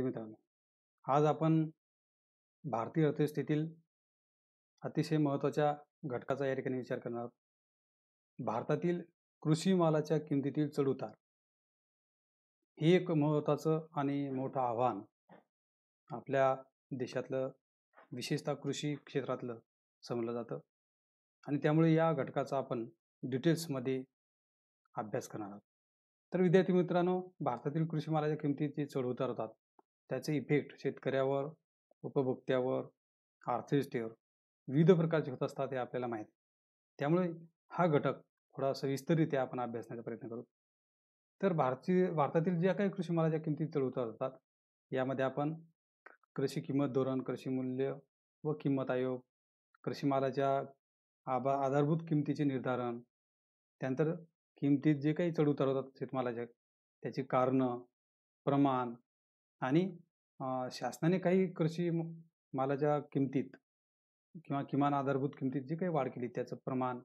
मित्रांनो आज आपण भारतीय अर्थव्यवस्थेतील अतिशय महत्त्वाच्या घटकाचा या ठिकाणी विचार करणार आहोत भारतातील कृषी मालाच्या किमतीतील चढउतार हे एक महत्त्वाचं आणि मोठं आव्हान आपल्या देशातलं विशेषतः कृषी क्षेत्रातलं समजलं जातं आणि त्यामुळे या घटकाचा आपण डिटेल्समध्ये अभ्यास करणार आहोत तर विद्यार्थी मित्रांनो भारतातील कृषी मालाच्या किमतीचे चढउतार होतात त्याचे इफेक्ट शेतकऱ्यावर उपभोक्त्यावर अर्थव्यवस्थेवर विविध प्रकारचे होत असतात हे आपल्याला माहीत त्यामुळे हा घटक थोडा सविस्तरित्या आपण अभ्यासण्याचा प्रयत्न करू तर भारतीय भारतातील ज्या काही कृषी मालाच्या किमती उतार असतात यामध्ये आपण कृषी किंमत धोरण कृषी मूल्य व किंमत आयोग कृषी मालाच्या आभा आधारभूत किमतीचे निर्धारण त्यानंतर किमतीत जे काही चढ उतार होतात शेतमालाच्या त्याची कारणं प्रमाण आणि शासनाने काही कृषी मालाच्या किमतीत किंवा किमान आधारभूत किमतीत जी काही वाढ केली त्याचं प्रमाण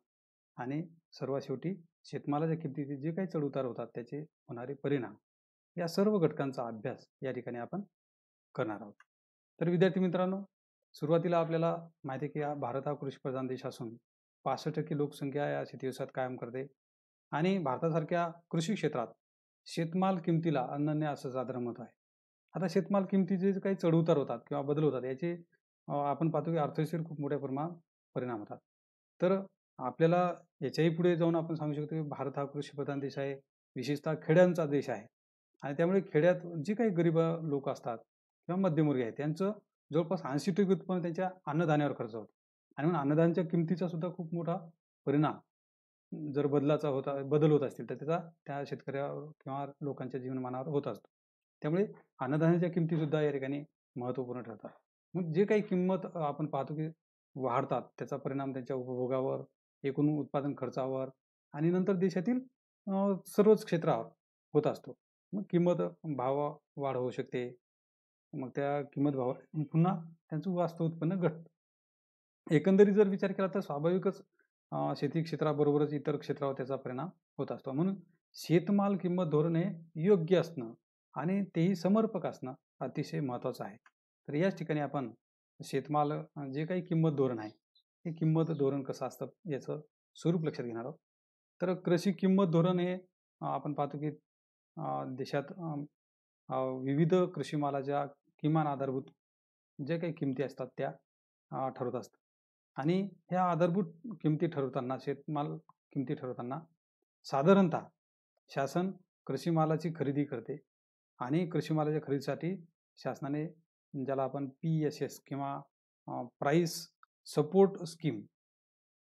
आणि सर्वात शेवटी शेतमालाच्या किमतीत जे काही चढउतार होतात त्याचे होणारे परिणाम या सर्व घटकांचा अभ्यास या ठिकाणी आपण करणार आहोत तर विद्यार्थी मित्रांनो सुरुवातीला आपल्याला माहिती आहे की हा भारत हा कृषीप्रधान देश असून पासष्ट टक्के लोकसंख्या या व्यवसायात कायम करते आणि भारतासारख्या कृषी क्षेत्रात शेतमाल किमतीला अनन्य असं साधारण मत आहे आता शेतमाल किमतीचे जे काही चढउतार होतात किंवा बदल होतात याचे आपण पाहतो की अर्थव्यवस्थेवर खूप मोठ्या प्रमाणात परिणाम होतात तर आपल्याला याच्याही पुढे जाऊन आपण सांगू शकतो की भारत हा कृषीप्रधान देश आहे विशेषतः खेड्यांचा देश आहे आणि त्यामुळे खेड्यात जे काही गरीब लोक असतात किंवा मध्यमवर्गीय आहेत त्यांचं जवळपास ऐंशी टक्के उत्पन्न त्यांच्या अन्नधान्यावर खर्च होतो आणि म्हणून अन्नधान्याच्या किमतीचा सुद्धा खूप मोठा परिणाम जर बदलाचा होता बदल होत असतील तर त्याचा त्या शेतकऱ्यावर किंवा लोकांच्या जीवनमानावर होत असतो त्यामुळे अन्नधान्याच्या किमतीसुद्धा या ठिकाणी महत्त्वपूर्ण ठरतात मग जे काही किंमत आपण पाहतो की वाढतात त्याचा परिणाम त्यांच्या उपभोगावर एकूण उत्पादन खर्चावर आणि नंतर देशातील सर्वच क्षेत्रावर होत असतो मग किंमत भाव वाढ होऊ शकते मग त्या किंमत भाव पुन्हा त्यांचं वास्तव उत्पन्न घटतं एकंदरीत जर विचार केला तर स्वाभाविकच शेती क्षेत्राबरोबरच इतर क्षेत्रावर त्याचा परिणाम होत असतो म्हणून शेतमाल किंमत धोरण हे योग्य असणं आणि तेही समर्पक असणं अतिशय महत्त्वाचं आहे तर याच ठिकाणी आपण शेतमाल जे काही किंमत धोरण आहे हे किंमत धोरण कसं असतं याचं स्वरूप लक्षात घेणार आहोत तर कृषी किंमत धोरण हे आपण पाहतो की देशात विविध कृषी मालाच्या किमान आधारभूत ज्या काही किमती असतात त्या ठरवत असतात आणि ह्या आधारभूत किमती ठरवताना शेतमाल किमती ठरवताना साधारणतः शासन कृषी मालाची खरेदी करते आणि कृषी मालाच्या खरेदीसाठी शासनाने ज्याला आपण पी एस एस किंवा प्राईस सपोर्ट स्कीम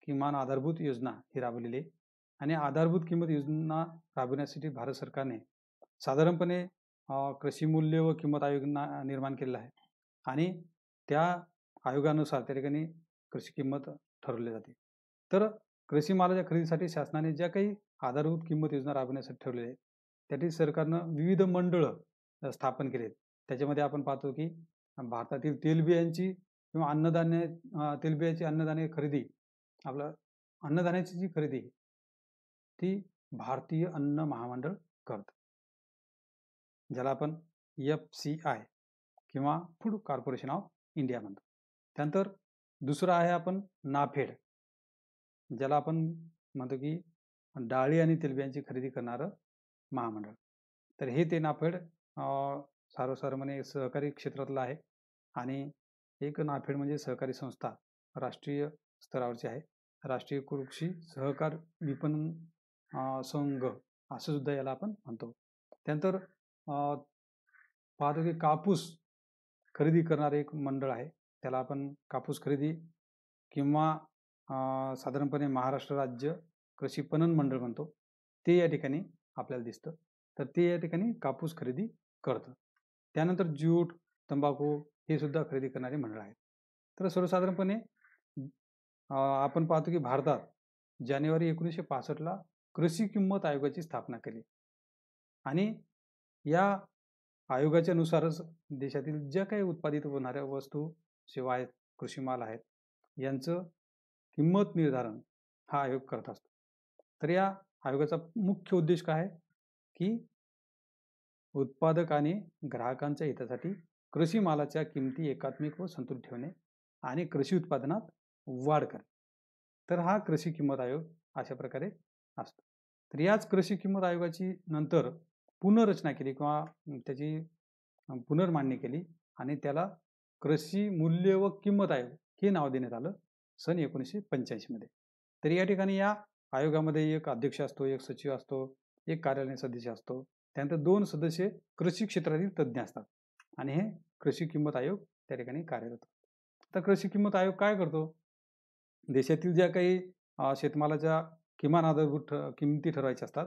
किमान आधारभूत योजना ही राबवलेली आहे आणि आधारभूत किंमत योजना राबविण्यासाठी भारत सरकारने साधारणपणे कृषी मूल्य व किंमत आयोग निर्माण केलेला आहे आणि त्या आयोगानुसार त्या ठिकाणी कृषी किंमत ठरवली जाते तर कृषी मालाच्या खरेदीसाठी शासनाने ज्या काही आधारभूत किंमत योजना राबविण्यासाठी ठेवलेल्या आहेत त्यासाठी सरकारनं विविध मंडळं स्थापन केलेत त्याच्यामध्ये आपण पाहतो की भारतातील तेलबियांची किंवा अन्नधान्य तेलबियाची अन्नधान्य खरेदी आपलं अन्नधान्याची जी खरेदी ती भारतीय अन्न महामंडळ करतं ज्याला आपण एफ सी आय किंवा फूड कॉर्पोरेशन ऑफ इंडिया म्हणतो त्यानंतर दुसरं आहे आपण नाफेड ज्याला आपण म्हणतो की डाळी आणि तेलबियांची खरेदी करणारं महामंडळ तर हे ते नाफेड सारोसार म्हणे सहकारी क्षेत्रातला आहे आणि एक नाफेड म्हणजे सहकारी संस्था राष्ट्रीय स्तरावरची आहे राष्ट्रीय कृषी सहकार विपणन संघ असं सुद्धा याला आपण म्हणतो त्यानंतर पाहतो की कापूस खरेदी करणारे एक मंडळ आहे त्याला आपण कापूस खरेदी किंवा साधारणपणे महाराष्ट्र राज्य कृषी पणन मंडळ म्हणतो ते या ठिकाणी आपल्याला दिसतं तर ते या ठिकाणी कापूस खरेदी करतं त्यानंतर ज्यूट तंबाखू हे सुद्धा खरेदी करणारे मंडळ आहेत तर सर्वसाधारणपणे आपण पाहतो की भारतात जानेवारी एकोणीसशे पासष्टला कृषी किंमत आयोगाची स्थापना केली आणि या आयोगाच्या नुसारच देशातील ज्या काही उत्पादित होणाऱ्या वस्तू सेवा आहेत कृषी माल आहेत यांचं किंमत निर्धारण हा आयोग करत असतो तर या आयोगाचा मुख्य उद्देश काय आहे की उत्पादक आणि ग्राहकांच्या हितासाठी कृषी मालाच्या किमती एकात्मिक व संतुलित ठेवणे आणि कृषी उत्पादनात वाढ करणे तर हा कृषी किंमत आयोग अशा प्रकारे असतो तर याच कृषी किंमत आयोगाची नंतर पुनर्रचना केली किंवा त्याची पुनर्मांडणी केली आणि त्याला कृषी मूल्य व किंमत आयोग हे नाव देण्यात आलं सन एकोणीसशे पंच्याऐंशीमध्ये तर या ठिकाणी या आयोगामध्ये एक अध्यक्ष असतो एक सचिव असतो एक कार्यालयीन सदस्य असतो त्यानंतर दोन सदस्य कृषी क्षेत्रातील तज्ज्ञ असतात आणि हे कृषी किंमत आयोग त्या ठिकाणी कार्यरत तर कृषी किंमत आयोग काय करतो देशातील ज्या काही शेतमालाच्या किमान आधारभूत किमती ठरवायच्या असतात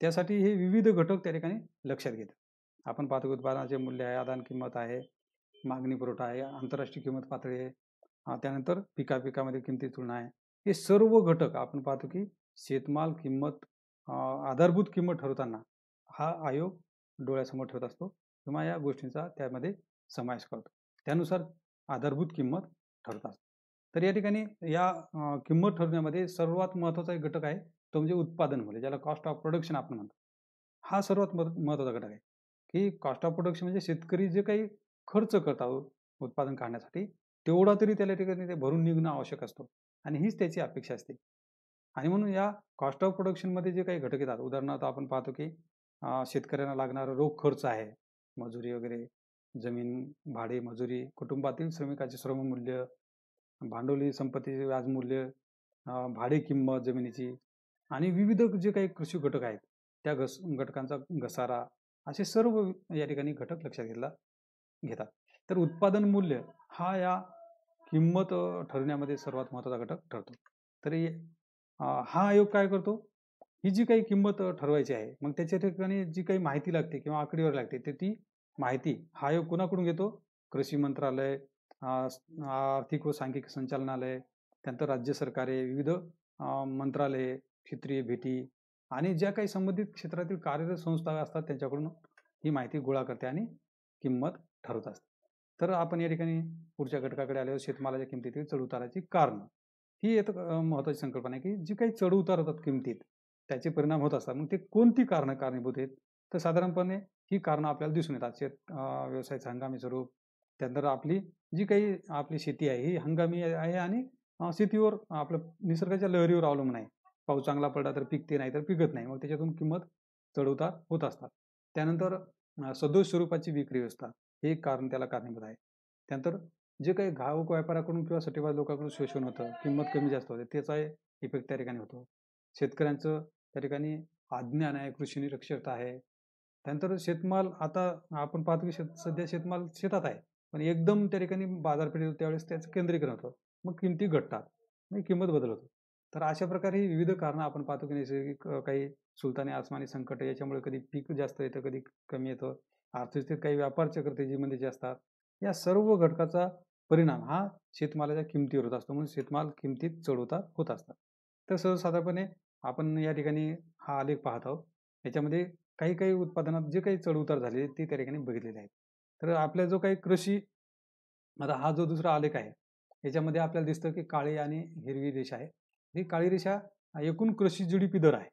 त्यासाठी हे विविध घटक त्या ठिकाणी लक्षात घेतात आपण पाहतो की उत्पादनाचे मूल्य आहे आदान किंमत आहे मागणी पुरवठा आहे आंतरराष्ट्रीय किंमत पातळी आहे त्यानंतर पिका पिकामध्ये किमती तुलना आहे हे सर्व घटक आपण पाहतो की शेतमाल किंमत आधारभूत किंमत ठरवताना हा आयोग डोळ्यासमोर ठेवत असतो किंवा या गोष्टींचा त्यामध्ये समावेश करतो त्यानुसार आधारभूत किंमत ठरत असते तर या ठिकाणी या किंमत ठरवण्यामध्ये सर्वात महत्त्वाचा एक घटक आहे तो म्हणजे उत्पादन मूल्य ज्याला कॉस्ट ऑफ प्रोडक्शन आपण म्हणतो हा सर्वात महत्त्वाचा घटक आहे की कॉस्ट ऑफ प्रोडक्शन म्हणजे शेतकरी जे काही खर्च करतात उत्पादन काढण्यासाठी तेवढा तरी त्याला ठिकाणी ते भरून निघणं आवश्यक असतो आणि हीच त्याची अपेक्षा असते आणि म्हणून या कॉस्ट ऑफ प्रोडक्शनमध्ये जे काही घटक येतात उदाहरणार्थ आपण पाहतो की शेतकऱ्यांना लागणारा रोख खर्च आहे मजुरी वगैरे जमीन भाडे मजुरी कुटुंबातील श्रमिकाचे श्रममूल्य भांडवली संपत्तीचे व्याजमूल्य भाडे किंमत जमिनीची आणि विविध जे काही कृषी घटक आहेत त्या घस घटकांचा घसारा असे सर्व या ठिकाणी घटक लक्षात घेतला घेतात तर उत्पादन मूल्य हा या किंमत ठरवण्यामध्ये सर्वात महत्त्वाचा घटक ठरतो तरी हा आयोग काय करतो ही जी काही किंमत ठरवायची आहे मग त्याच्या ठिकाणी जी काही माहिती लागते किंवा आकडेवारी लागते ते ती माहिती हा आयोग कोणाकडून घेतो कृषी मंत्रालय आर्थिक व सांख्यिक संचालनालय त्यानंतर राज्य सरकारे विविध मंत्रालय क्षेत्रीय भेटी आणि ज्या काही संबंधित क्षेत्रातील कार्यरत संस्था असतात त्यांच्याकडून ही माहिती गोळा करते आणि किंमत ठरवत असते तर आपण या ठिकाणी पुढच्या घटकाकडे आल्यावर शेतमालाच्या किमतीतील चढउताराची कारण ही एक महत्त्वाची संकल्पना आहे की जी काही चढउतार होतात किमतीत त्याचे परिणाम होत असतात मग ते कोणती कारणं कारणीभूत आहेत तर साधारणपणे ही कारणं आपल्याला दिसून येतात शेत व्यवसायाचं हंगामी स्वरूप त्यानंतर आपली जी काही आपली शेती आहे ही हंगामी आहे आणि शेतीवर आपलं निसर्गाच्या लहरीवर अवलंबून आहे पाऊस चांगला पडला तर पिकते नाही तर पिकत नाही मग त्याच्यातून किंमत चढवता होत असतात त्यानंतर सदोष स्वरूपाची विक्री व्यवस्था हे एक कारण त्याला कारणीभूत आहे त्यानंतर जे काही घाऊक व्यापाराकडून किंवा सटीबाज लोकांकडून शोषण होतं किंमत कमी जास्त होते त्याचाही इफेक्ट त्या ठिकाणी होतो शेतकऱ्यांचं त्या ठिकाणी अज्ञान आहे कृषी निरक्षरता आहे त्यानंतर शेतमाल आता आपण पाहतो की शेत सध्या शेतमाल शेतात आहे पण एकदम त्या ठिकाणी बाजारपेठेत त्यावेळेस त्याचं केंद्रीकरण होतं मग किमती घटतात म्हणजे किंमत बदलत तर अशा प्रकारे ही विविध कारणं आपण पाहतो की नैसर्गिक काही सुलतानी आसमानी संकट याच्यामुळे कधी पीक जास्त येतं कधी कमी येतं स्थितीत काही व्यापार जी मध्ये जे असतात या सर्व घटकाचा परिणाम हा शेतमालाच्या किमतीवर होत असतो म्हणून शेतमाल किमतीत चढ उतार होत असतात तर सर्वसाधारणपणे आपण या ठिकाणी हा आलेख पाहत आहोत याच्यामध्ये काही काही उत्पादनात जे काही चढउतार झाले ते त्या ठिकाणी बघितलेले आहेत तर आपल्या जो काही कृषी आता हा जो दुसरा आलेख आहे याच्यामध्ये आपल्याला दिसतं की काळी आणि हिरवी रेषा आहे ही काळी रेषा एकूण कृषी जी डी दर आहे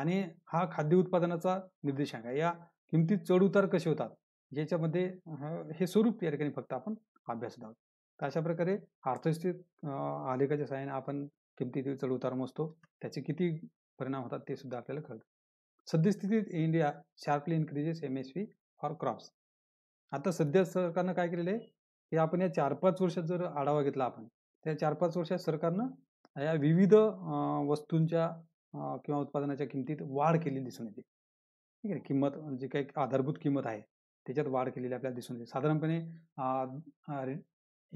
आणि हा खाद्य उत्पादनाचा निर्देशांक आहे या किमतीत चढउतार कसे होतात याच्यामध्ये हे स्वरूप या ठिकाणी फक्त आपण अभ्यासत आहोत तर अशा प्रकारे अर्थस्थित आलेखाच्या सहाय्याने आपण किमतीतील उतार मोजतो त्याचे किती परिणाम होतात ते सुद्धा आपल्याला कळतं सद्यस्थितीत India sharply increases M S P for crops आता सध्या सरकारनं काय केलेलं आहे की आपण या चार पाच वर्षात जर आढावा घेतला आपण त्या चार पाच वर्षात सरकारनं या विविध वस्तूंच्या किंवा उत्पादनाच्या किमतीत वाढ केलेली दिसून येते ठीक आहे किंमत जी काही आधारभूत किंमत आहे त्याच्यात वाढ केलेली आपल्याला दिसून येते साधारणपणे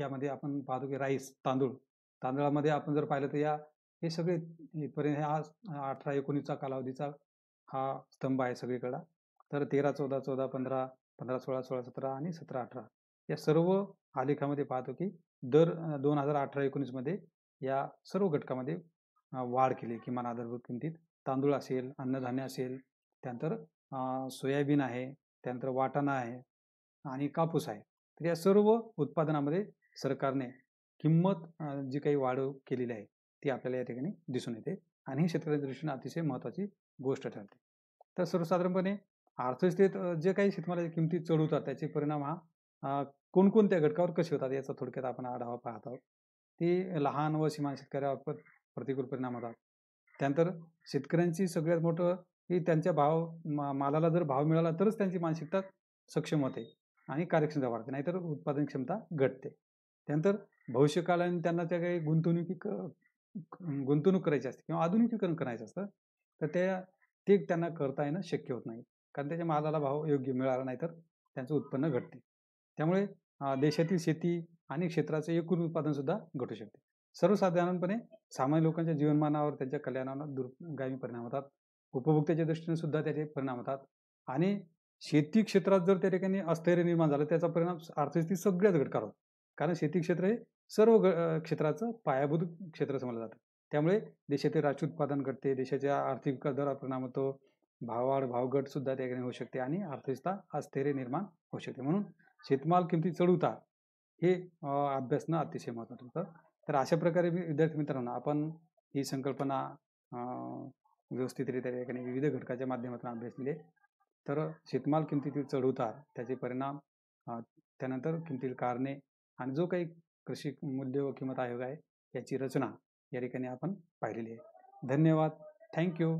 यामध्ये आपण पाहतो की राईस तांदूळ तांदळामध्ये आपण जर पाहिलं तर या हे सगळे पर्यंत हा अठरा एकोणीसचा कालावधीचा हा स्तंभ आहे सगळीकडा तर तेरा चौदा चौदा पंधरा पंधरा सोळा सोळा सतरा आणि सतरा अठरा या सर्व आलेखामध्ये पाहतो की दर दोन हजार अठरा एकोणीसमध्ये या सर्व घटकामध्ये वाढ केली किमान आधारभूत किमतीत तांदूळ असेल अन्नधान्य असेल त्यानंतर सोयाबीन आहे त्यानंतर वाटाणा आहे आणि कापूस आहे तर या सर्व उत्पादनामध्ये सरकारने किंमत जी काही वाढ केलेली आहे, ती आपल्याला या ठिकाणी दिसून येते आणि ही शेतकऱ्याच्या दृष्टीने अतिशय महत्वाची गोष्ट ठरते. तर सर्वसाधारणपणे अर्थव्यवस्थेत जे काही शेतमालाच्या किमती चढ होतात त्याचे परिणाम हा कोणकोणत्या घटकावर कसे होतात याचा थोडक्यात आपण आढावा पाहत आहोत. ते लहान व सीमा शेतकऱ्यावर प्रतिकूल परिणाम होतात. त्यानंतर शेतकऱ्यांची सगळ्यात मोठं की त्यांच्या भाव मा मालाला जर भाव मिळाला तरच त्यांची मानसिकता सक्षम होते आणि कार्यक्षमता वाढते, नाहीतर उत्पादन क्षमता घटते. त्यानंतर भविष्यकाळात त्यांना त्या काही गुंतवणुकी गुंतवणूक करायची असते किंवा आधुनिकीकरण करायचं असतं तर त्या ते त्यांना करता येणं शक्य होत नाही कारण त्याच्या मालाला भाव योग्य मिळाला नाही तर त्यांचं उत्पन्न घटते त्यामुळे देशातील शेती आणि क्षेत्राचं एकूण उत्पादन सुद्धा घटू शकते सर्वसाधारणपणे सामान्य लोकांच्या जीवनमानावर त्यांच्या कल्याणावर दुर्गामी परिणाम होतात उपभोक्त्याच्या दृष्टीने सुद्धा त्याचे परिणाम होतात आणि शेती क्षेत्रात जर त्या ठिकाणी अस्थैर्य निर्माण झालं त्याचा परिणाम अर्थस्थिती सगळ्यात घटकार होतो कारण शेती क्षेत्र हे सर्व ग क्षेत्राचं पायाभूत क्षेत्र समजलं जातं त्यामुळे देशातील राज्य उत्पादन करते देशाच्या आर्थिक दर परिणाम होतो भाववाढ भावगट सुद्धा त्या ठिकाणी होऊ शकते आणि अर्थव्यवस्था अस्थैर्य निर्माण होऊ शकते म्हणून शेतमाल किमती चढवतात हे अभ्यासणं अतिशय महत्त्वाचं होतं तर अशा प्रकारे मी विद्यार्थी मित्रांनो आपण ही संकल्पना व्यवस्थितरित्या त्या ठिकाणी विविध घटकाच्या माध्यमातून अभ्यासले तर शेतमाल किमतीतील चढउतार त्याचे परिणाम त्यानंतर किमतील कारणे आणि जो काही कृषी मूल्य व किंमत आयोग आहे याची रचना या ठिकाणी आपण पाहिलेली आहे धन्यवाद थँक्यू